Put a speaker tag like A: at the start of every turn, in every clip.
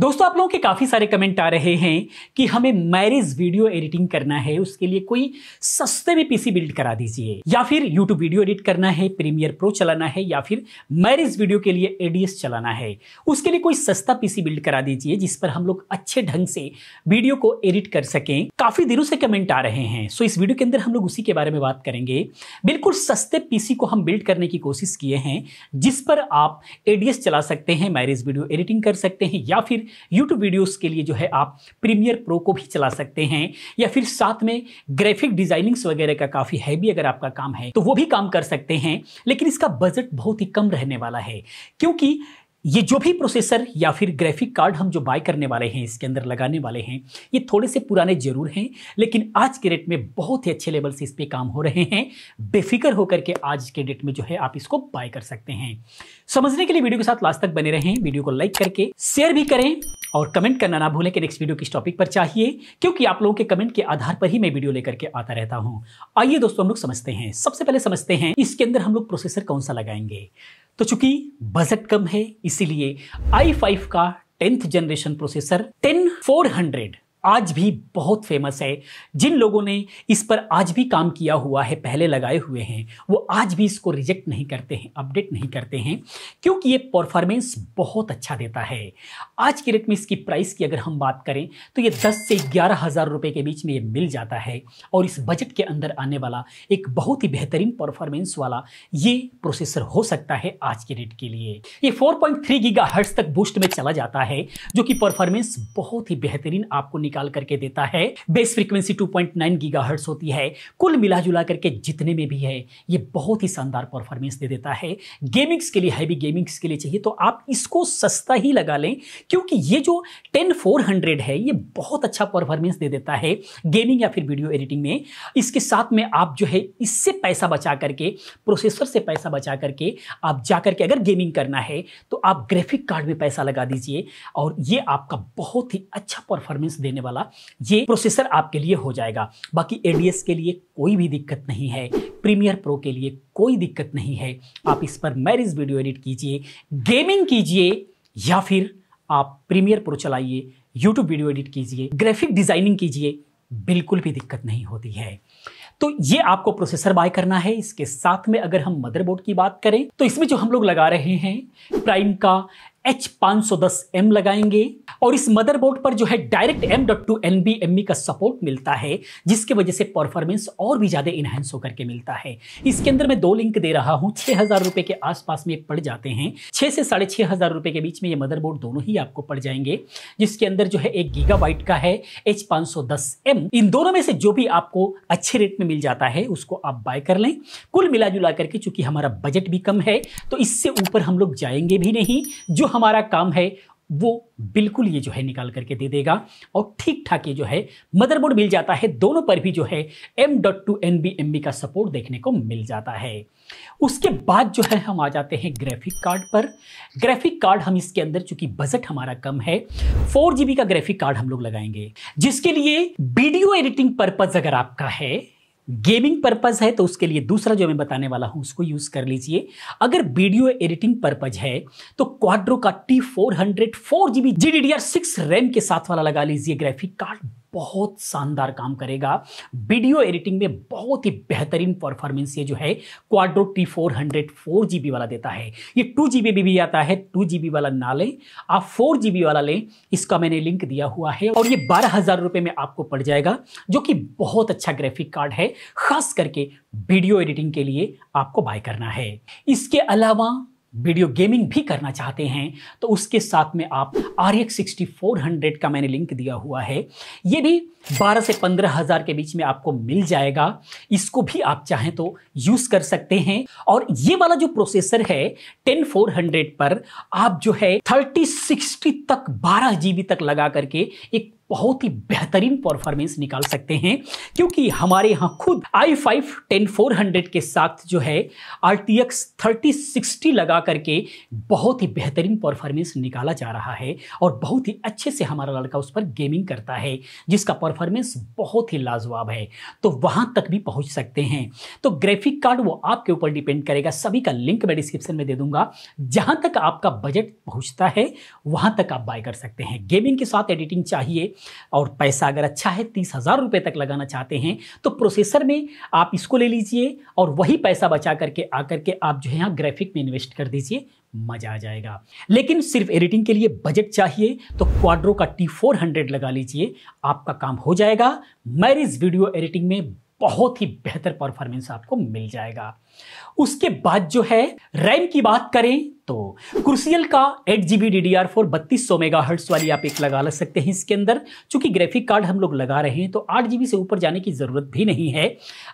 A: दोस्तों आप लोगों के काफ़ी सारे कमेंट आ रहे हैं कि हमें मैरिज वीडियो एडिटिंग करना है उसके लिए कोई सस्ते में पीसी बिल्ड करा दीजिए या फिर यूट्यूब वीडियो एडिट करना है प्रीमियर प्रो चलाना है या फिर मैरिज वीडियो के लिए एडीएस चलाना है उसके लिए कोई सस्ता पीसी बिल्ड करा दीजिए जिस पर हम लोग अच्छे ढंग से वीडियो को एडिट कर सकें काफ़ी दिनों से कमेंट आ रहे हैं सो इस वीडियो के अंदर हम लोग उसी के बारे में बात करेंगे बिल्कुल सस्ते पीसी को हम बिल्ड करने की कोशिश किए हैं जिस पर आप एडीएस चला सकते हैं मैरिज वीडियो एडिटिंग कर सकते हैं या फिर यूट्यूब वीडियोस के लिए जो है आप प्रीमियर प्रो को भी चला सकते हैं या फिर साथ में ग्राफिक डिजाइनिंग्स वगैरह का काफ़ी हैवी अगर आपका काम है तो वो भी काम कर सकते हैं लेकिन इसका बजट बहुत ही कम रहने वाला है क्योंकि ये जो भी प्रोसेसर या फिर ग्राफिक कार्ड हम जो बाय करने वाले हैं इसके अंदर लगाने वाले हैं ये थोड़े से पुराने ज़रूर हैं लेकिन आज के डेट में बहुत ही अच्छे लेवल से इस पर काम हो रहे हैं बेफिक्र होकर के आज के डेट में जो है आप इसको बाय कर सकते हैं समझने के लिए वीडियो के साथ लास्ट तक बने रहें वीडियो को लाइक करके शेयर भी करें और कमेंट करना ना भूलें कि नेक्स्ट वीडियो किस टॉपिक पर चाहिए क्योंकि आप लोगों के कमेंट के आधार पर ही मैं वीडियो लेकर के आता रहता हूँ आइए दोस्तों हम लोग समझते हैं सबसे पहले समझते हैं इसके अंदर हम लोग प्रोसेसर कौन सा लगाएंगे तो चूंकि बजट कम है इसीलिए i5 का tenth generation processor ten four hundred आज भी बहुत फेमस है जिन लोगों ने इस पर आज भी काम किया हुआ है पहले लगाए हुए हैं वो आज भी इसको रिजेक्ट नहीं करते हैं अपडेट नहीं करते हैं क्योंकि ये परफॉर्मेंस बहुत अच्छा देता है आज के रेट में इसकी प्राइस की अगर हम बात करें तो ये 10 से ग्यारह हज़ार रुपये के बीच में ये मिल जाता है और इस बजट के अंदर आने वाला एक बहुत ही बेहतरीन परफॉर्मेंस वाला ये प्रोसेसर हो सकता है आज के रेट के लिए ये फोर पॉइंट तक बूस्ट में चला जाता है जो कि परफॉर्मेंस बहुत ही बेहतरीन आपको निकाल करके देता है बेस फ्रीक्वेंसी 2.9 पॉइंट होती है कुल मिला जुला करके जितने में भी है ये बहुत ही शानदार परफॉर्मेंस दे देता है गेमिंग्स के लिए हैवी गेमिंग्स के लिए चाहिए तो आप इसको सस्ता ही लगा लें क्योंकि ये जो टेन है ये बहुत अच्छा परफॉर्मेंस दे देता है गेमिंग या फिर वीडियो एडिटिंग में इसके साथ में आप जो है इससे पैसा बचा करके प्रोसेसर से पैसा बचा करके आप जा करके अगर गेमिंग करना है तो आप ग्राफिक कार्ड में पैसा लगा दीजिए और ये आपका बहुत ही अच्छा परफॉर्मेंस देने करने वाला ये प्रोसेसर आपके लिए हो जाएगा बाकी एडीएस के लिए कोई भी दिक्कत नहीं है प्रीमियर प्रो के लिए कोई दिक्कत नहीं है आप इस पर मैरिज वीडियो एडिट कीजिए गेमिंग कीजिए या फिर आप प्रीमियर प्रो चलाइए यूट्यूब वीडियो एडिट कीजिए ग्राफिक डिज़ाइनिंग कीजिए बिल्कुल भी दिक्कत नहीं होती है तो ये आपको प्रोसेसर बाय करना है इसके साथ में अगर हम मदरबोर्ड की बात करें तो इसमें जो हम लोग लगा रहे हैं प्राइम का एच पाँच सौ दस एम लगाएंगे और इस मदरबोर्ड पर जो है direct M dot two N B M E का सपोर्ट मिलता है जिसके वजह से परफॉर्मेंस और भी ज़्यादा इनहेंस होकर के मिलता है इसके अंदर मैं दो लिंक दे रहा हूँ छह हज़ार रुपए के आसपास में पड़ जाते हैं छह से साढ़े छह हज़ार रुपए के बीच में ये मदरबोर्ड दोनों ही आपको पड़ जाएंगे जिसके अंदर जो है एक गीगा बाइट का है एच पाँच सौ दस एम इन दोनों में से जो भी आपको अच्छे रेट में मिल जाता है उसको आप बाय कर लें कुल मिला जुला करके चूंकि हमारा बजट भी कम है तो इससे ऊपर हम लोग जाएंगे भी नहीं जो हमारा काम है वो बिल्कुल ये जो है निकाल करके दे देगा और ठीक ठाक ये जो है मदरबोर्ड मिल जाता है दोनों पर भी जो है M dot two N B M B का सपोर्ट देखने को मिल जाता है उसके बाद जो है हम आ जाते हैं ग्राफिक कार्ड पर ग्राफिक कार्ड हम इसके अंदर चूंकि बजट हमारा कम है फोर जी बी का ग्राफिक कार्ड हम लोग लगाएंगे जिसके लिए वीडियो एडिटिंग पर्पज अगर आपका है गेमिंग पर्पज़ है तो उसके लिए दूसरा जो मैं बताने वाला हूं उसको यूज़ कर लीजिए अगर वीडियो एडिटिंग पर्पज़ है तो क्वाड्रो का T four hundred four GB G D D R six RAM के साथ वाला लगा लीजिए ग्राफिक कार्ड बहुत शानदार काम करेगा वीडियो एडिटिंग में बहुत ही बेहतरीन परफॉर्मेंस ये जो है Quadro T four hundred four G B वाला देता है ये टू जी बी भी आता है टू जी बी वाला ना लें आप फोर जी बी वाला लें इसका मैंने लिंक दिया हुआ है और ये बारह हज़ार रुपये में आपको पड़ जाएगा जो कि बहुत अच्छा ग्राफिक कार्ड है खास करके वीडियो एडिटिंग के लिए आपको बाय करना है इसके अलावा वीडियो गेमिंग भी करना चाहते हैं तो उसके साथ में आप R X e sixty four hundred का मैंने लिंक दिया हुआ है ये भी बारह से पंद्रह हज़ार के बीच में आपको मिल जाएगा इसको भी आप चाहें तो यूज़ कर सकते हैं और ये वाला जो प्रोसेसर है टेन फोर हंड्रेड पर आप जो है थर्टी सिक्सटी तक बारह जी तक लगा करके एक बहुत ही बेहतरीन परफॉर्मेंस निकाल सकते हैं क्योंकि हमारे यहाँ खुद I five ten four hundred के साथ जो है R T X thirty sixty लगा करके बहुत ही बेहतरीन परफॉर्मेंस निकाला जा रहा है और बहुत ही अच्छे से हमारा लड़का उस पर गेमिंग करता है जिसका परफॉर्मेंस बहुत ही लाजवाब है तो वहाँ तक भी पहुँच सकते हैं तो ग्राफिक कार्ड वो आपके ऊपर डिपेंड करेगा सभी का लिंक मैं डिस्क्रिप्शन में दे दूंगा जहाँ तक आपका बजट पहुँचता है वहाँ तक आप बाय कर सकते हैं गेमिंग के साथ एडिटिंग चाहिए और पैसा अगर अच्छा है तीस हज़ार रुपये तक लगाना चाहते हैं तो प्रोसेसर में आप इसको ले लीजिए और वही पैसा बचा करके आकर के आप जो है यहाँ ग्राफिक में इन्वेस्ट कर दीजिए मजा आ जाएगा लेकिन सिर्फ एडिटिंग के लिए बजट चाहिए तो क्वाड्रो का टी फोर हंड्रेड लगा लीजिए आपका काम हो जाएगा मैरिज वीडियो एडिटिंग में बहुत ही बेहतर परफॉर्मेंस आपको मिल जाएगा उसके बाद जो है रैम की बात करें तो क्रूसियल का eight G B D D R four बत्तीस सौ मेगा हर्ट्स वाली आप एक लगा ले सकते हैं इसके अंदर चूंकि ग्राफिक कार्ड हम लोग लगा रहे हैं तो आठ जी बी से ऊपर जाने की ज़रूरत भी नहीं है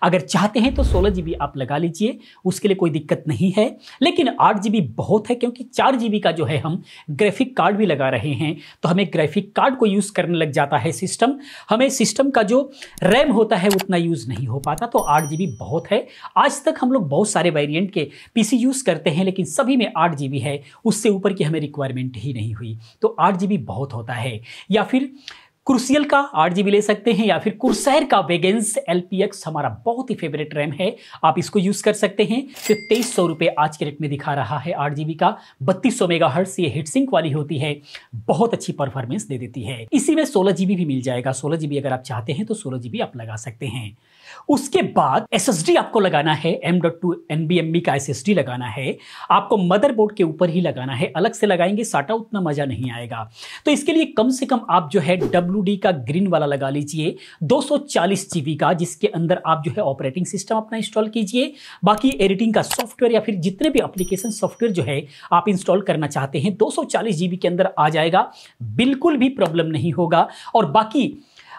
A: अगर चाहते हैं तो सोलह जी बी आप लगा लीजिए उसके लिए कोई दिक्कत नहीं है लेकिन आठ जी बी बहुत है क्योंकि चार जी बी का जो है हम ग्राफिक कार्ड भी लगा रहे हैं तो हमें ग्राफिक कार्ड को यूज़ करने लग जाता है सिस्टम हमें सिस्टम का जो रैम होता है उतना यूज़ नहीं हो पाता तो आठ जी बी बहुत है आज तक हम लोग बहुत सारे वेरिएंट के पीसी यूज़ करते हैं लेकिन सभी में आठ जी है उससे ऊपर की हमें रिक्वायरमेंट ही नहीं हुई तो आठ जी बहुत होता है या फिर क्रूसियल का आठ जी ले सकते हैं या फिर कुरसैर का वेगेंस एल हमारा बहुत ही फेवरेट रैम है आप इसको यूज़ कर सकते हैं तो तेईस सौ रुपये आज के रेट में दिखा रहा है आठ जी का बत्तीस सौ मेगा हर्ट से हिटसिंक वाली होती है बहुत अच्छी परफॉर्मेंस दे देती है इसी में सोलह जी भी मिल जाएगा सोलह जी अगर आप चाहते हैं तो सोलह जी आप लगा सकते हैं उसके बाद एस आपको लगाना है M dot two N B B M का एस लगाना है आपको मदरबोर्ड के ऊपर ही लगाना है अलग से लगाएंगे साटा उतना मजा नहीं आएगा तो इसके लिए कम से कम आप जो है डब्ल्यू का ग्रीन वाला लगा लीजिए 240 जीबी का जिसके अंदर आप जो है ऑपरेटिंग सिस्टम अपना इंस्टॉल कीजिए बाकी एडिटिंग का सॉफ्टवेयर या फिर जितने भी अप्लीकेशन सॉफ्टवेयर जो है आप इंस्टॉल करना चाहते हैं दो जीबी के अंदर आ जाएगा बिल्कुल भी प्रॉब्लम नहीं होगा और बाकी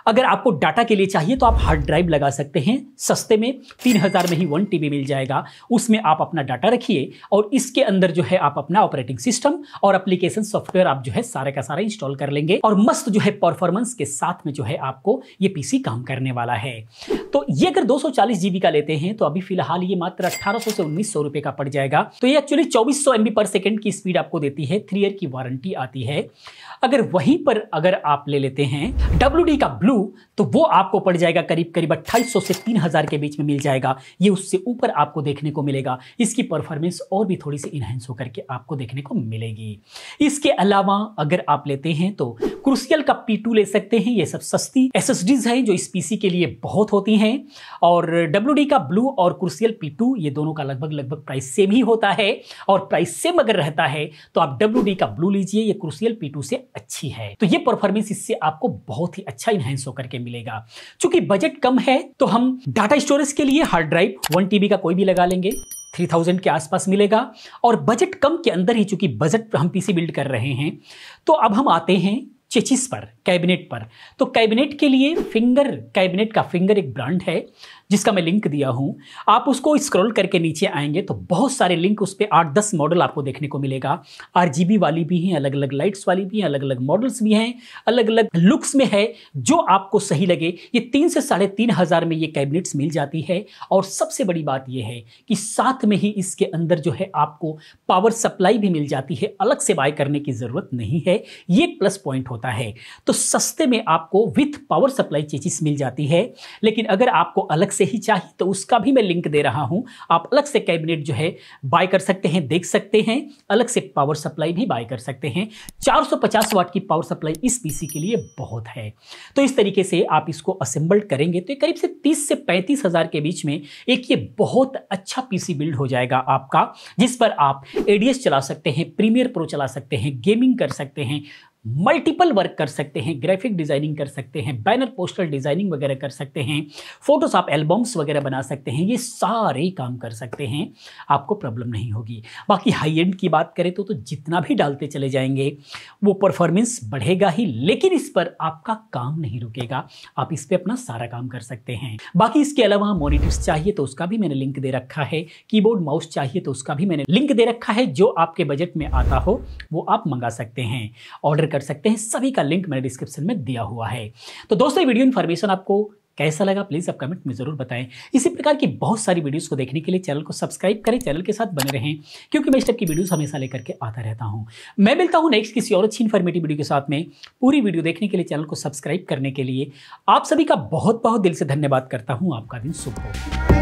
A: अगर आपको डाटा के लिए चाहिए तो आप हार्ड ड्राइव लगा सकते हैं सस्ते में तीन हज़ार में ही वन टीबी मिल जाएगा उसमें आप अपना डाटा रखिए और इसके अंदर जो है आप अपना ऑपरेटिंग सिस्टम और एप्लीकेशन सॉफ्टवेयर आप जो है सारे का सारा इंस्टॉल कर लेंगे और मस्त जो है परफॉर्मेंस के साथ में जो है आपको ये पीसी काम करने वाला है तो ये अगर चालीस जीबी का लेते हैं तो अभी फिलहाल ये मात्र 1800 से सौ रुपए का पड़ जाएगा तो ये एक्चुअली 2400 एमबी पर सेकेंड की स्पीड आपको देती है थ्री ईयर की वारंटी आती है अगर वहीं पर अगर आप ले लेते हैं डब्ल्यू का ब्लू करूं तो वो आपको पड़ जाएगा करीब करीब अट्ठाईस से तीन हजार के बीच में मिल जाएगा ये उससे ऊपर आपको देखने को मिलेगा इसकी परफॉर्मेंस और भी थोड़ी सी इनहेंस होकर के आपको देखने को मिलेगी इसके अलावा अगर आप लेते हैं तो क्रुशियल का पी ले सकते हैं ये सब सस्ती एस हैं जो इस पी के लिए बहुत होती हैं और डब्ल्यू का ब्लू और क्रुशियल पी ये दोनों का लगभग लगभग प्राइस सेम ही होता है और प्राइस सेम अगर रहता है तो आप डब्ल्यू का ब्लू लीजिए ये क्रुशियल पी से अच्छी है तो ये परफॉर्मेंस इससे आपको बहुत ही अच्छा इन्हेंस बैलेंस होकर के मिलेगा चूंकि बजट कम है तो हम डाटा स्टोरेज के लिए हार्ड ड्राइव वन टीबी का कोई भी लगा लेंगे 3000 के आसपास मिलेगा और बजट कम के अंदर ही चूंकि बजट हम पीसी बिल्ड कर रहे हैं तो अब हम आते हैं चेचिस पर कैबिनेट पर तो कैबिनेट के लिए फिंगर कैबिनेट का फिंगर एक ब्रांड है जिसका मैं लिंक दिया हूँ आप उसको स्क्रॉल करके नीचे आएंगे तो बहुत सारे लिंक उस पर आठ दस मॉडल आपको देखने को मिलेगा आर वाली भी हैं अलग अलग लाइट्स वाली भी हैं अलग अलग मॉडल्स भी हैं अलग अलग लुक्स में है जो आपको सही लगे ये तीन से साढ़े तीन हज़ार में ये कैबिनेट्स मिल जाती है और सबसे बड़ी बात यह है कि साथ में ही इसके अंदर जो है आपको पावर सप्लाई भी मिल जाती है अलग से बाय करने की ज़रूरत नहीं है ये प्लस पॉइंट होता है तो सस्ते में आपको विथ पावर सप्लाई चेचिस मिल जाती है लेकिन अगर आपको अलग से ही चाहिए तो उसका भी मैं लिंक दे रहा हूँ आप अलग से कैबिनेट जो है बाय कर सकते हैं देख सकते हैं अलग से पावर सप्लाई भी बाय कर सकते हैं 450 वाट की पावर सप्लाई इस पीसी के लिए बहुत है तो इस तरीके से आप इसको असेंबल्ड करेंगे तो करीब से तीस से पैंतीस के बीच में एक ये बहुत अच्छा पी बिल्ड हो जाएगा आपका जिस पर आप एडीएस चला सकते हैं प्रीमियर प्रो चला सकते हैं गेमिंग कर सकते हैं मल्टीपल वर्क कर सकते हैं ग्राफिक डिज़ाइनिंग कर सकते हैं बैनर पोस्टर डिज़ाइनिंग वगैरह कर सकते हैं फ़ोटोस आप एल्बम्स वगैरह बना सकते हैं ये सारे काम कर सकते हैं आपको प्रॉब्लम नहीं होगी बाकी हाई एंड की बात करें तो, तो जितना भी डालते चले जाएंगे वो परफॉर्मेंस बढ़ेगा ही लेकिन इस पर आपका काम नहीं रुकेगा आप इस पर अपना सारा काम कर सकते हैं बाकी इसके अलावा मोनिटर्स चाहिए तो उसका भी मैंने लिंक दे रखा है कीबोर्ड माउस चाहिए तो उसका भी मैंने लिंक दे रखा है जो आपके बजट में आता हो वो आप मंगा सकते हैं ऑर्डर कर कर सकते हैं सभी का लिंक मैंने डिस्क्रिप्शन में दिया हुआ है तो दोस्तों वीडियो इन्फॉर्मेशन आपको कैसा लगा प्लीज़ आप कमेंट में ज़रूर बताएं इसी प्रकार की बहुत सारी वीडियोस को देखने के लिए चैनल को सब्सक्राइब करें चैनल के साथ बने रहें क्योंकि मैं इस टाइप की वीडियोस हमेशा लेकर के आता रहता हूं मैं मिलता हूं नेक्स्ट किसी और अच्छी इन्फॉर्मेटिव वीडियो के साथ में पूरी वीडियो देखने के लिए चैनल को सब्सक्राइब करने के लिए आप सभी का बहुत बहुत दिल से धन्यवाद करता हूँ आपका दिन शुभ हो